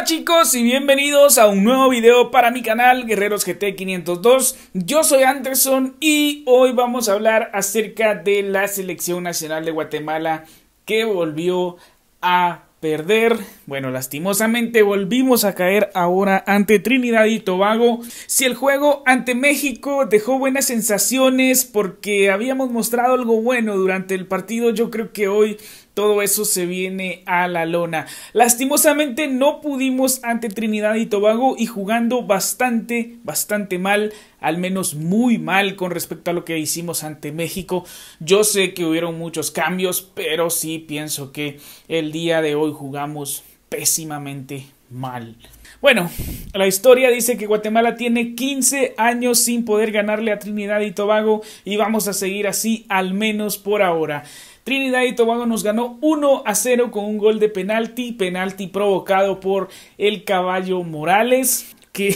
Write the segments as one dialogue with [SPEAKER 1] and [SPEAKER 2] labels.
[SPEAKER 1] Hola chicos y bienvenidos a un nuevo video para mi canal Guerreros GT 502. Yo soy Anderson y hoy vamos a hablar acerca de la selección nacional de Guatemala que volvió a perder. Bueno, lastimosamente volvimos a caer ahora ante Trinidad y Tobago. Si el juego ante México dejó buenas sensaciones porque habíamos mostrado algo bueno durante el partido, yo creo que hoy todo eso se viene a la lona. Lastimosamente no pudimos ante Trinidad y Tobago y jugando bastante, bastante mal, al menos muy mal con respecto a lo que hicimos ante México. Yo sé que hubieron muchos cambios, pero sí pienso que el día de hoy jugamos pésimamente mal. Bueno, la historia dice que Guatemala tiene 15 años sin poder ganarle a Trinidad y Tobago y vamos a seguir así al menos por ahora. Trinidad y Tobago nos ganó 1 a 0 con un gol de penalti, penalti provocado por el caballo Morales, que,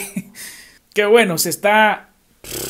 [SPEAKER 1] bueno, se está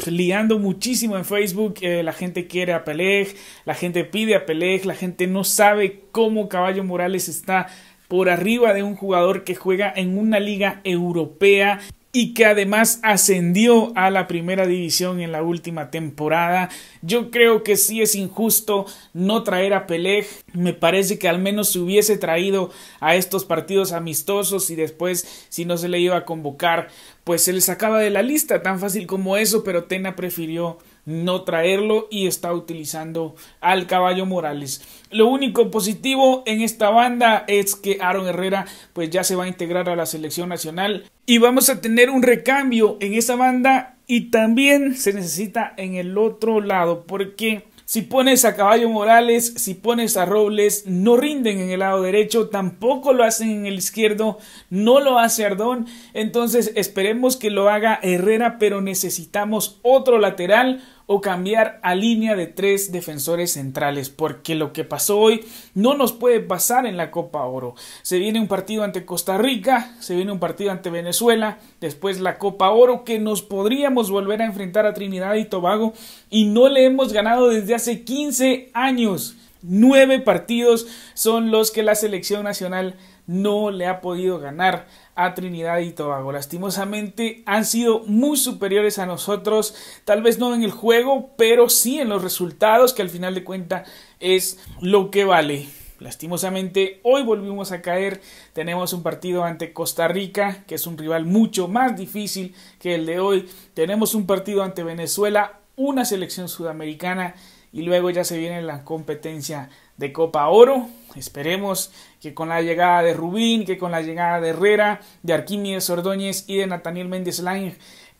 [SPEAKER 1] liando muchísimo en Facebook. Eh, la gente quiere a Peleg, la gente pide a Peleg, la gente no sabe cómo Caballo Morales está por arriba de un jugador que juega en una liga europea y que además ascendió a la primera división en la última temporada. Yo creo que sí es injusto no traer a Pelé. Me parece que al menos se hubiese traído a estos partidos amistosos y después si no se le iba a convocar, pues se le sacaba de la lista, tan fácil como eso, pero Tena prefirió no traerlo y está utilizando al caballo Morales. Lo único positivo en esta banda es que Aaron Herrera pues ya se va a integrar a la selección nacional. Y vamos a tener un recambio en esa banda y también se necesita en el otro lado porque si pones a Caballo Morales, si pones a Robles, no rinden en el lado derecho, tampoco lo hacen en el izquierdo, no lo hace Ardón, entonces esperemos que lo haga Herrera, pero necesitamos otro lateral o cambiar a línea de tres defensores centrales, porque lo que pasó hoy no nos puede pasar en la Copa Oro. Se viene un partido ante Costa Rica, se viene un partido ante Venezuela, después la Copa Oro, que nos podríamos volver a enfrentar a Trinidad y Tobago, y no le hemos ganado desde hace 15 años. Nueve partidos son los que la selección nacional no le ha podido ganar a Trinidad y Tobago. Lastimosamente han sido muy superiores a nosotros, tal vez no en el juego, pero sí en los resultados, que al final de cuentas es lo que vale. Lastimosamente, hoy volvimos a caer. Tenemos un partido ante Costa Rica, que es un rival mucho más difícil que el de hoy. Tenemos un partido ante Venezuela, una selección sudamericana y luego ya se viene la competencia de Copa Oro. Esperemos que con la llegada de Rubín, que con la llegada de Herrera, de Arquímedes Ordóñez y de Nathaniel Méndez Lange,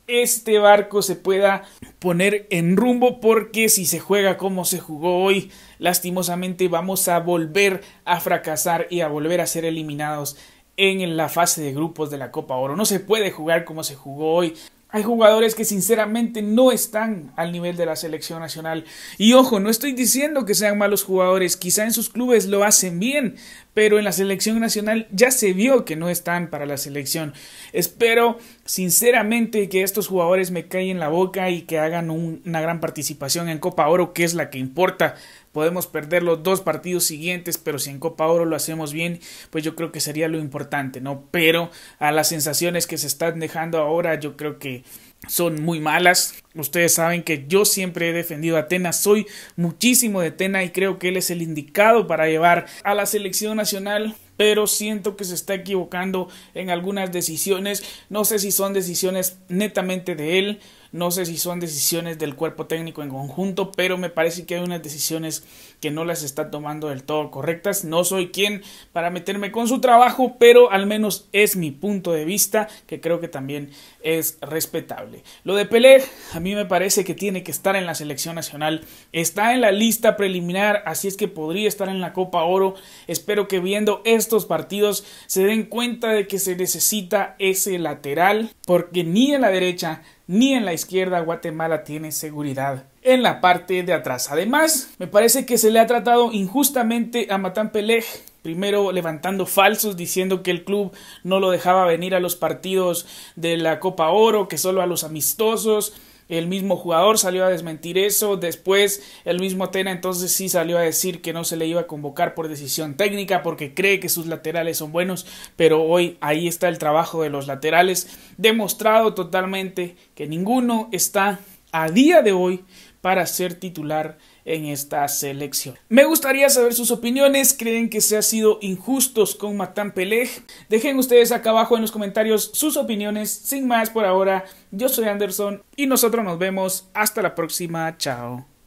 [SPEAKER 1] este barco se pueda poner en rumbo porque si se juega como se jugó hoy, lastimosamente vamos a volver a fracasar y a volver a ser eliminados en la fase de grupos de la Copa Oro. No se puede jugar como se jugó hoy. Hay jugadores que sinceramente no están al nivel de la selección nacional. Y ojo, no estoy diciendo que sean malos jugadores, quizá en sus clubes lo hacen bien, pero en la selección nacional ya se vio que no están para la selección. Espero sinceramente que estos jugadores me caigan la boca y que hagan una gran participación en Copa Oro, que es la que importa podemos perder los dos partidos siguientes, pero si en Copa Oro lo hacemos bien, pues yo creo que sería lo importante, ¿no? Pero a las sensaciones que se están dejando ahora, yo creo que son muy malas. Ustedes saben que yo siempre he defendido a Atenas, soy muchísimo de Atenas y creo que él es el indicado para llevar a la selección nacional pero siento que se está equivocando en algunas decisiones. No sé si son decisiones netamente de él no sé si son decisiones del cuerpo técnico en conjunto, pero me parece que hay unas decisiones que no las está tomando del todo correctas. No soy quien para meterme con su trabajo, pero al menos es mi punto de vista, que creo que también es respetable. Lo de Pelé, a mí me parece que tiene que estar en la selección nacional. Está en la lista preliminar, así es que podría estar en la Copa Oro. Espero que viendo estos partidos se den cuenta de que se necesita ese lateral, porque ni en la derecha ni en la izquierda Guatemala tiene seguridad en la parte de atrás. Además, me parece que se le ha tratado injustamente a Matan Pelej, primero levantando falsos diciendo que el club no lo dejaba venir a los partidos de la Copa Oro, que solo a los amistosos, el mismo jugador salió a desmentir eso. Después el mismo Tena entonces sí salió a decir que no se le iba a convocar por decisión técnica porque cree que sus laterales son buenos. Pero hoy ahí está el trabajo de los laterales. Demostrado totalmente que ninguno está a día de hoy para ser titular en esta selección. Me gustaría saber sus opiniones, creen que se ha sido injustos con Matan Peleg? Dejen ustedes acá abajo en los comentarios sus opiniones. Sin más por ahora, yo soy Anderson y nosotros nos vemos hasta la próxima. Chao.